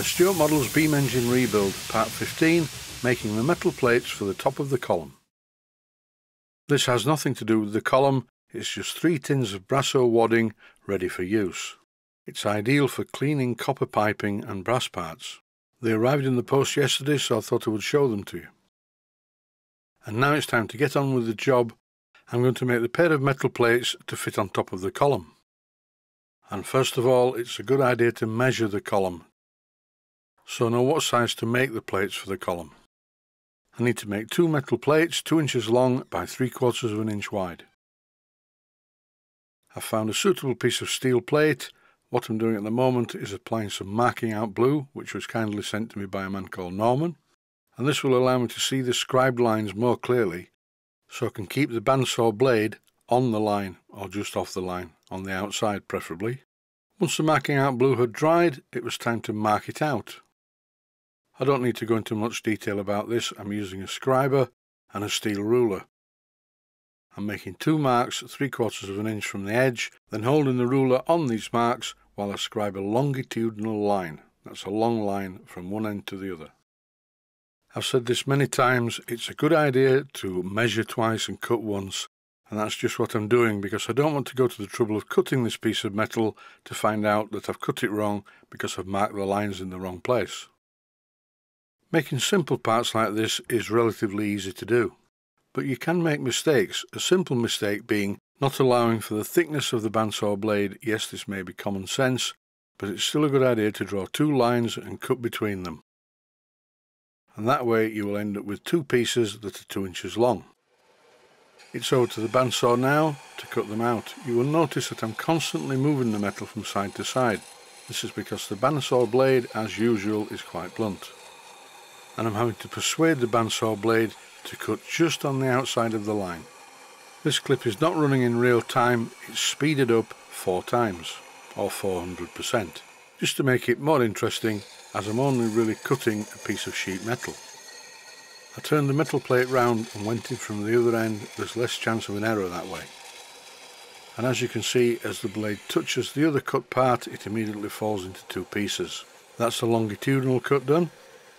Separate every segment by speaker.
Speaker 1: A Stewart Models beam engine rebuild, part 15, making the metal plates for the top of the column. This has nothing to do with the column, it's just three tins of brasso wadding ready for use. It's ideal for cleaning copper piping and brass parts. They arrived in the post yesterday so I thought I would show them to you. And now it's time to get on with the job. I'm going to make the pair of metal plates to fit on top of the column. And first of all, it's a good idea to measure the column so now know what size to make the plates for the column. I need to make two metal plates 2 inches long by 3 quarters of an inch wide. I found a suitable piece of steel plate. What I'm doing at the moment is applying some marking out blue, which was kindly sent to me by a man called Norman, and this will allow me to see the scribed lines more clearly, so I can keep the bandsaw blade on the line, or just off the line, on the outside preferably. Once the marking out blue had dried, it was time to mark it out, I don't need to go into much detail about this. I'm using a scriber and a steel ruler. I'm making two marks 3 quarters of an inch from the edge, then holding the ruler on these marks while I scribe a longitudinal line. That's a long line from one end to the other. I've said this many times, it's a good idea to measure twice and cut once, and that's just what I'm doing because I don't want to go to the trouble of cutting this piece of metal to find out that I've cut it wrong because I've marked the lines in the wrong place. Making simple parts like this is relatively easy to do, but you can make mistakes, a simple mistake being not allowing for the thickness of the bandsaw blade. Yes, this may be common sense, but it's still a good idea to draw two lines and cut between them. And that way you will end up with two pieces that are two inches long. It's over to the bandsaw now to cut them out. You will notice that I'm constantly moving the metal from side to side. This is because the bandsaw blade, as usual, is quite blunt and I'm having to persuade the bandsaw blade to cut just on the outside of the line. This clip is not running in real time, it's speeded up four times, or 400%, just to make it more interesting as I'm only really cutting a piece of sheet metal. I turned the metal plate round and went in from the other end, there's less chance of an error that way. And as you can see, as the blade touches the other cut part, it immediately falls into two pieces. That's the longitudinal cut done,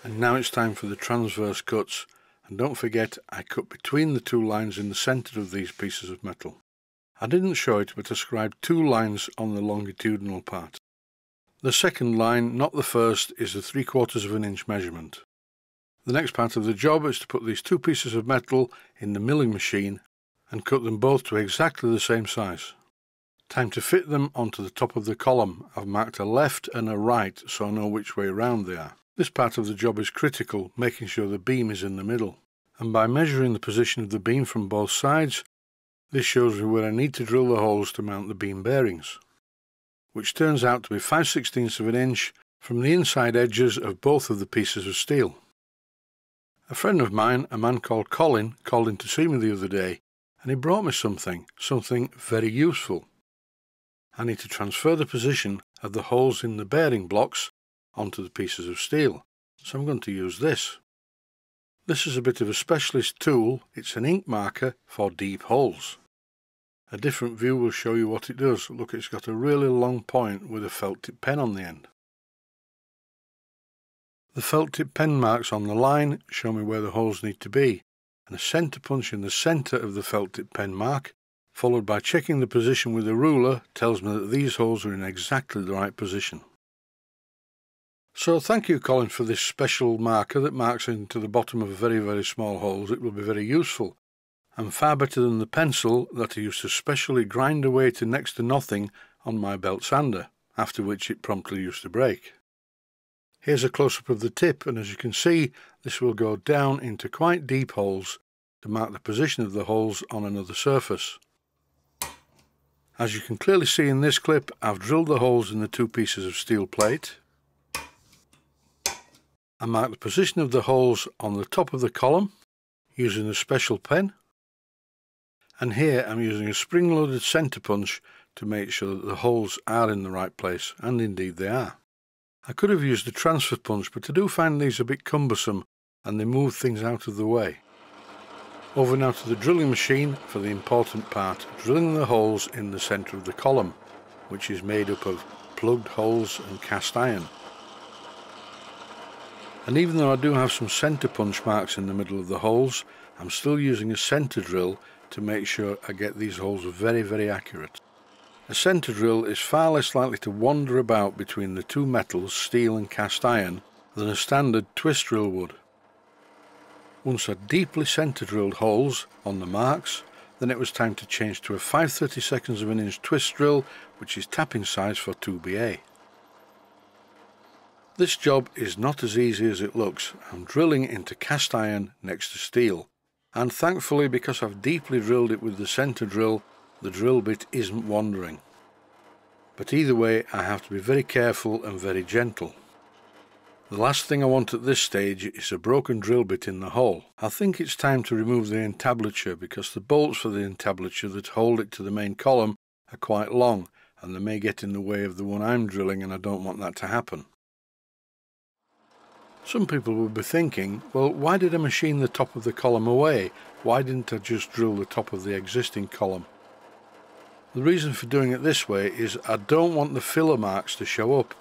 Speaker 1: and now it's time for the transverse cuts. And don't forget, I cut between the two lines in the centre of these pieces of metal. I didn't show it, but scribed two lines on the longitudinal part. The second line, not the first, is the three quarters of an inch measurement. The next part of the job is to put these two pieces of metal in the milling machine and cut them both to exactly the same size. Time to fit them onto the top of the column. I've marked a left and a right so I know which way round they are. This part of the job is critical, making sure the beam is in the middle. And by measuring the position of the beam from both sides, this shows me where I need to drill the holes to mount the beam bearings, which turns out to be 5 16 of an inch from the inside edges of both of the pieces of steel. A friend of mine, a man called Colin, called in to see me the other day, and he brought me something, something very useful. I need to transfer the position of the holes in the bearing blocks onto the pieces of steel. So I'm going to use this. This is a bit of a specialist tool. It's an ink marker for deep holes. A different view will show you what it does. Look, it's got a really long point with a felt tip pen on the end. The felt tip pen marks on the line show me where the holes need to be, and a centre punch in the centre of the felt tip pen mark, followed by checking the position with a ruler, tells me that these holes are in exactly the right position. So thank you, Colin, for this special marker that marks into the bottom of very, very small holes. It will be very useful and far better than the pencil that I used to specially grind away to next to nothing on my belt sander, after which it promptly used to break. Here's a close-up of the tip and as you can see this will go down into quite deep holes to mark the position of the holes on another surface. As you can clearly see in this clip I've drilled the holes in the two pieces of steel plate I mark the position of the holes on the top of the column using a special pen and here I'm using a spring-loaded centre punch to make sure that the holes are in the right place and indeed they are. I could have used a transfer punch but I do find these a bit cumbersome and they move things out of the way. Over now to the drilling machine for the important part, drilling the holes in the centre of the column which is made up of plugged holes and cast iron. And even though I do have some centre punch marks in the middle of the holes, I'm still using a centre drill to make sure I get these holes very, very accurate. A centre drill is far less likely to wander about between the two metals, steel and cast iron, than a standard twist drill would. Once I'd deeply centre drilled holes on the marks, then it was time to change to a 5 32 seconds of an inch twist drill, which is tapping size for 2BA. This job is not as easy as it looks. I'm drilling into cast iron next to steel. And thankfully, because I've deeply drilled it with the centre drill, the drill bit isn't wandering. But either way, I have to be very careful and very gentle. The last thing I want at this stage is a broken drill bit in the hole. I think it's time to remove the entablature because the bolts for the entablature that hold it to the main column are quite long and they may get in the way of the one I'm drilling and I don't want that to happen. Some people would be thinking, well, why did I machine the top of the column away? Why didn't I just drill the top of the existing column? The reason for doing it this way is I don't want the filler marks to show up.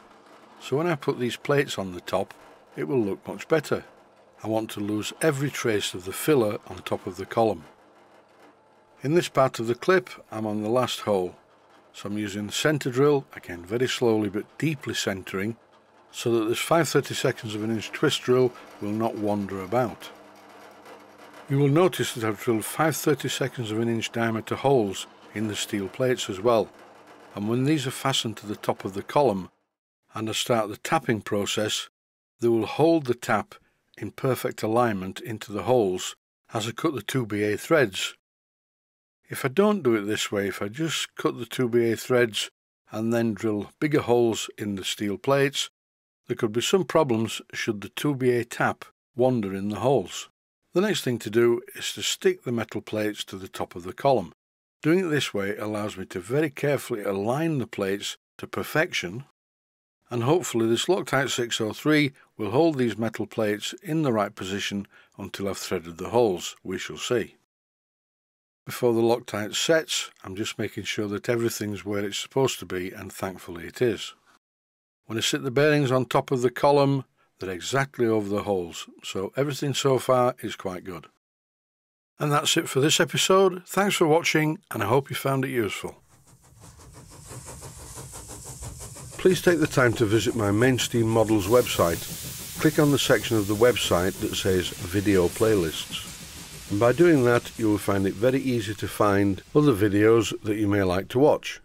Speaker 1: So when I put these plates on the top, it will look much better. I want to lose every trace of the filler on top of the column. In this part of the clip, I'm on the last hole. So I'm using the centre drill, again very slowly but deeply centering, so that this 530 seconds of an inch twist drill will not wander about. You will notice that I've drilled 530 seconds of an inch diameter holes in the steel plates as well and when these are fastened to the top of the column and I start the tapping process they will hold the tap in perfect alignment into the holes as I cut the 2BA threads. If I don't do it this way, if I just cut the 2BA threads and then drill bigger holes in the steel plates, there could be some problems should the 2BA tap wander in the holes. The next thing to do is to stick the metal plates to the top of the column. Doing it this way allows me to very carefully align the plates to perfection and hopefully this Loctite 603 will hold these metal plates in the right position until I've threaded the holes, we shall see. Before the Loctite sets, I'm just making sure that everything's where it's supposed to be and thankfully it is. When I sit the bearings on top of the column, they're exactly over the holes, so everything so far is quite good. And that's it for this episode. Thanks for watching, and I hope you found it useful. Please take the time to visit my Mainstream Models website. Click on the section of the website that says Video Playlists. And by doing that, you will find it very easy to find other videos that you may like to watch.